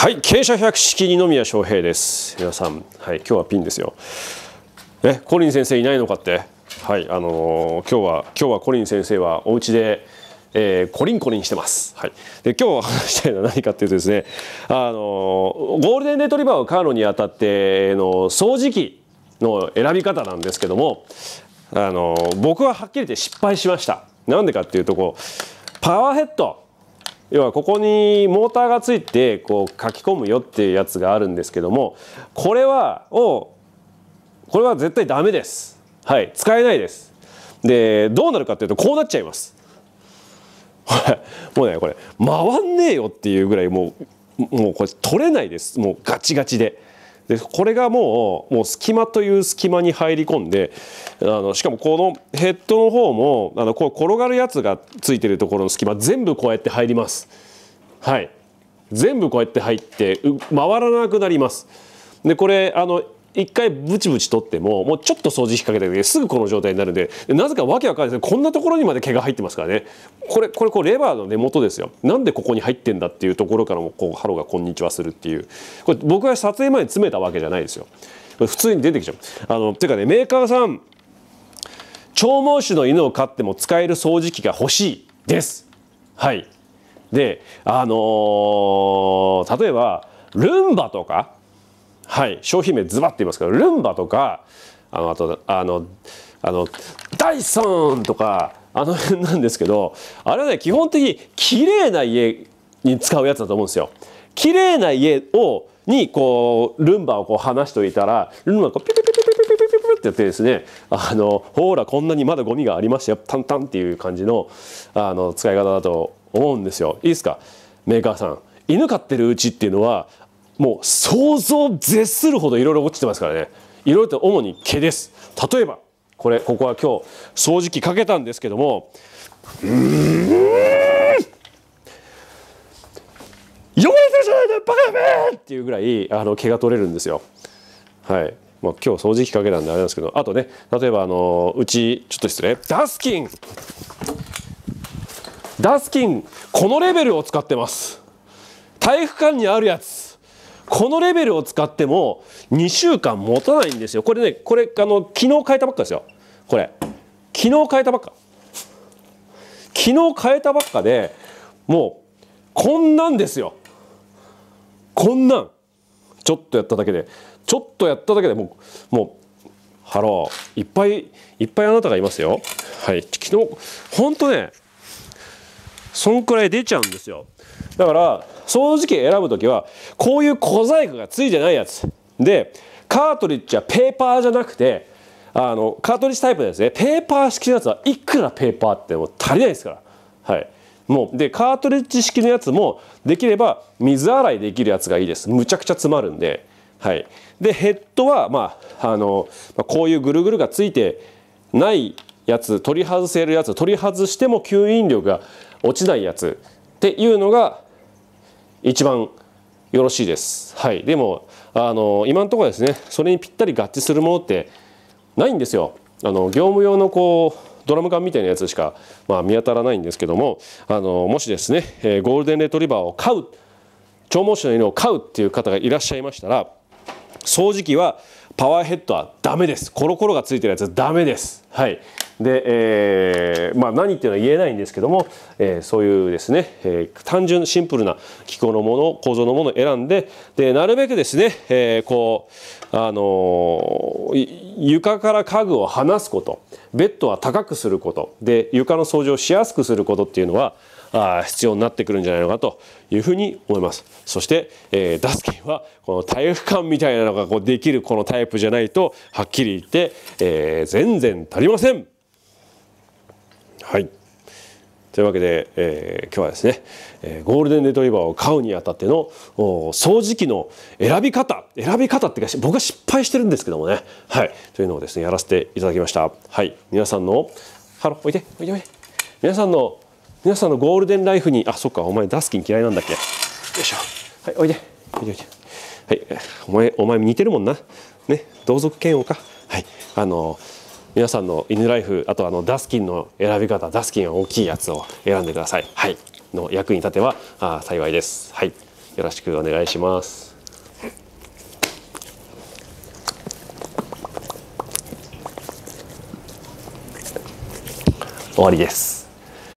はい傾斜百式二宮翔平です皆さんはい今日はピンですよえコリン先生いないのかってはいあのー、今日は今日はコリン先生はお家でえー、コリンコリンしてます、はい、で今日は話したいのは 何かというとですねあのー、ゴールデンレトリバーを飼うのにあたってあの掃除機の選び方なんですけどもあのー、僕ははっきり言って失敗しましたなんでかっていうとこうパワーヘッド要はここにモーターがついてこう書き込むよっていうやつがあるんですけどもこれはをこれは絶対ダメですはい使えないですでどうなるかっていうとこうなっちゃいます もうねこれ回んねえよっていうぐらいもうもうこれ取れないですもうガチガチででこれがもうもう隙間という隙間に入り込んであのしかもこのヘッドの方もあのこう転がるやつがついてるところの隙間全部こうやって入ります。はい全部こうやって入って回らなくなります。でこれあの一回ブチブチ取ってももうちょっと掃除引っ掛けてすぐこの状態になるんでなぜかわけわかんないですこんなところにまで毛が入ってますからねこれこれこレバーの根元ですよなんでここに入ってんだっていうところからもこうハローが「こんにちは」するっていうこれ僕が撮影前に詰めたわけじゃないですよ普通に出てきちゃうあのていうかねメーカーさん長毛種の犬を飼っても使える掃除機が欲しいですはいであのー、例えばルンバとかはい商品名ズバッて言いますけどルンバとかあのあとあのあのダイソンとかあの辺なんですけどあれはね基本的に綺麗な家に使うやつだと思うんですよ。綺麗な家をにこうルンバをこう離しておいたらルンバがこうピピピピピピピピュってやってですねあのほらこんなにまだゴミがありましたよタンタンっていう感じのあの使い方だと思うんですよ。いいですかメーカーさん犬飼ってるうちっていうのはもう想像を絶するほどいろいろ落ちてますからねいろいろと主に毛です例えばこれここは今日掃除機かけたんですけども汚れてるじゃないのバカめっていうぐらいあの毛が取れるんですよ。はい。まあ、今日掃除機かけたんであれなんですけど、あとね、例えばあのうちちょっと失礼、ダスキン、ダスキンこのレベルを使ってます。体育館にあるやつ。このレベルを使っても2週間持たないんですよこれねこれあの昨日変えたばっかですよこれ昨日変えたばっか昨日変えたばっかでもうこんなんですよこんなんちょっとやっただけでちょっとやっただけでもうもうハローいっぱいいっぱいあなたがいますよはい昨日本当ねそんくらい出ちゃうんですよだから掃除機選ぶ時はこういう小細工がついてないやつでカートリッジはペーパーじゃなくてあのカートリッジタイプですねペーパー式のやつはいくらペーパーっても足りないですからはいもうでカートリッジ式のやつもできれば水洗いできるやつがいいですむちゃくちゃ詰まるんではいでヘッドはまああのこういうぐるぐるがついてないやつ取り外せるやつ取り外しても吸引力が落ちないやつっていうのが一番よろしいです。はい、でもあの今のところですねそれにぴったり合致するものってないんですよ。あの業務用のこうドラム缶みたいなやつしか、まあ、見当たらないんですけどもあのもしですね、えー、ゴールデンレトリバーを買う長毛種の犬を飼うっていう方がいらっしゃいましたら掃除機はパワーヘッドはダメですコロコロがついてるやつはダメですはいで、えー、まあ、何っていうのは言えないんですけども、えー、そういうですね、えー、単純シンプルな機構のもの構造のものを選んででなるべくですね、えこうあの床から家具を離すことベッドは高くすることで床の掃除をしやすくすることっていうのはあ必要になってくるんじゃないのかというふうに思います。そして、えー、ダスキンはこの体育館みたいなのがこうできるこのタイプじゃないとはっきり言って、えー、全然足りません。はいというわけで、えー、今日はですね、えー、ゴールデンレトリバーを買うにあたっての掃除機の選び方選び方っていうか僕は失敗してるんですけどもねはいというのをですねやらせていただきましたはい皆さんのハロおいでおいでおいで皆さんの皆さんのゴールデンライフにあそっかお前ダスキン嫌いなんだっけよいしょはいおいでおいでおいではいお前お前似てるもんなね同族嫌悪かはいあの皆さんの犬ライフあとあのダスキンの選び方ダスキンは大きいやつを選んでくださいはいの役に立てばあ幸いですはいよろしくお願いします終わりです